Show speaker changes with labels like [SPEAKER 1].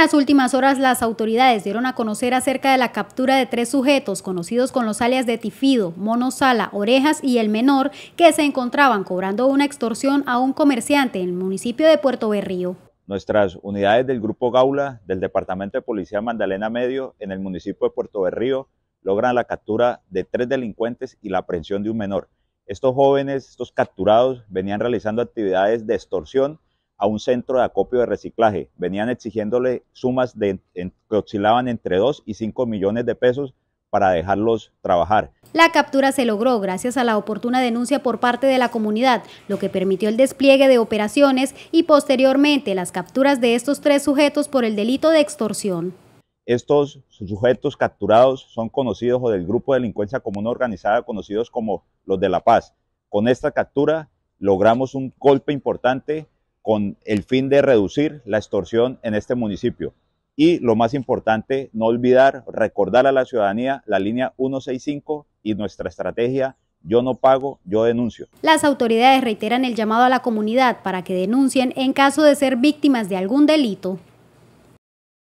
[SPEAKER 1] las últimas horas las autoridades dieron a conocer acerca de la captura de tres sujetos conocidos con los alias de Tifido, Mono Sala, Orejas y el menor que se encontraban cobrando una extorsión a un comerciante en el municipio de Puerto Berrío.
[SPEAKER 2] Nuestras unidades del Grupo Gaula del Departamento de Policía Magdalena Medio en el municipio de Puerto Berrío logran la captura de tres delincuentes y la aprehensión de un menor. Estos jóvenes, estos capturados, venían realizando actividades de extorsión a un centro de acopio de reciclaje. Venían exigiéndole sumas que oscilaban entre 2 y 5 millones de pesos para dejarlos trabajar.
[SPEAKER 1] La captura se logró gracias a la oportuna denuncia por parte de la comunidad, lo que permitió el despliegue de operaciones y posteriormente las capturas de estos tres sujetos por el delito de extorsión.
[SPEAKER 2] Estos sujetos capturados son conocidos o del grupo de delincuencia común organizada conocidos como los de La Paz. Con esta captura logramos un golpe importante con el fin de reducir la extorsión en este municipio. Y lo más importante, no olvidar, recordar a la ciudadanía la línea 165 y nuestra estrategia yo no pago, yo denuncio.
[SPEAKER 1] Las autoridades reiteran el llamado a la comunidad para que denuncien en caso de ser víctimas de algún delito.